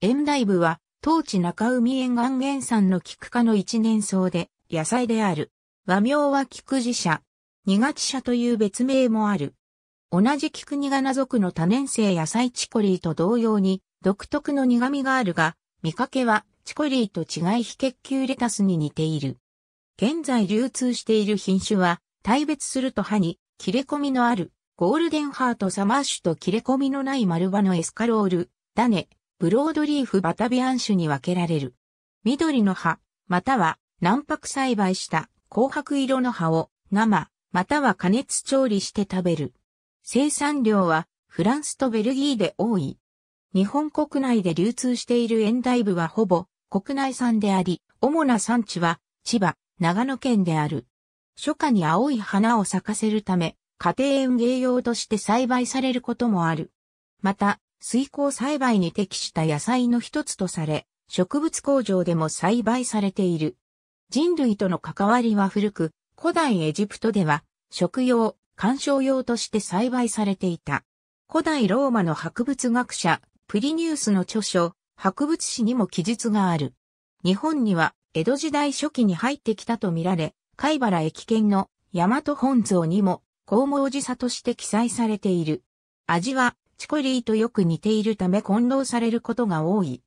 塩大部は、当地中海沿岸原産の菊科の一年草で、野菜である。和名は菊寺社、二月社という別名もある。同じ菊にが属の多年生野菜チコリーと同様に、独特の苦味があるが、見かけはチコリーと違い非結球レタスに似ている。現在流通している品種は、大別すると葉に切れ込みのあるゴールデンハートサマーシュと切れ込みのない丸葉のエスカロール、種、ブロードリーフバタビアン種に分けられる。緑の葉、または卵白栽培した紅白色の葉を生、または加熱調理して食べる。生産量はフランスとベルギーで多い。日本国内で流通しているエンダイブはほぼ国内産であり、主な産地は千葉、長野県である。初夏に青い花を咲かせるため、家庭園芸用として栽培されることもある。また、水耕栽培に適した野菜の一つとされ、植物工場でも栽培されている。人類との関わりは古く、古代エジプトでは、食用、観賞用として栽培されていた。古代ローマの博物学者、プリニウスの著書、博物誌にも記述がある。日本には、江戸時代初期に入ってきたとみられ、貝原駅圏の大和本草にも、高毛寺さとして記載されている。味は、チコリーとよく似ているため混同されることが多い。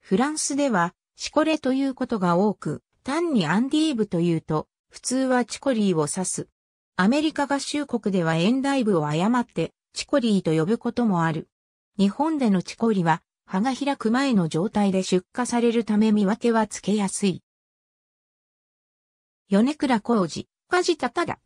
フランスでは、シコレということが多く、単にアンディーブというと、普通はチコリーを指す。アメリカ合衆国ではダ台部を誤って、チコリーと呼ぶこともある。日本でのチコリは、葉が開く前の状態で出荷されるため見分けはつけやすい。米倉浩二、梶田忠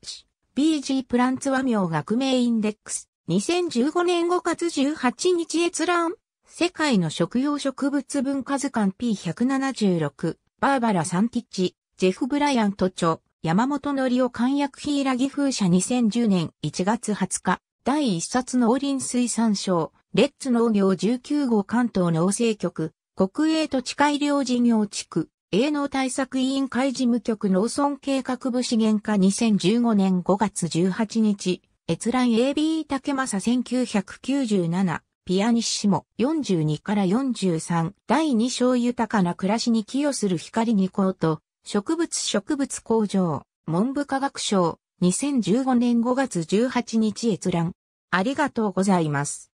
BG プランツ和名学名インデックス。2015年5月18日閲覧、世界の食用植物文化図鑑 P176、バーバラ・サンティッチ、ジェフ・ブライアント著、山本則夫簡約ヒーラギ風車2010年1月20日、第1冊農林水産省、レッツ農業19号関東農政局、国営土地改良事業地区、営農対策委員会事務局農村計画部資源課2015年5月18日、閲覧 AB 竹正1997、ピアニッシモ42から43、第2章豊かな暮らしに寄与する光二項と、植物植物工場、文部科学省、2015年5月18日閲覧。ありがとうございます。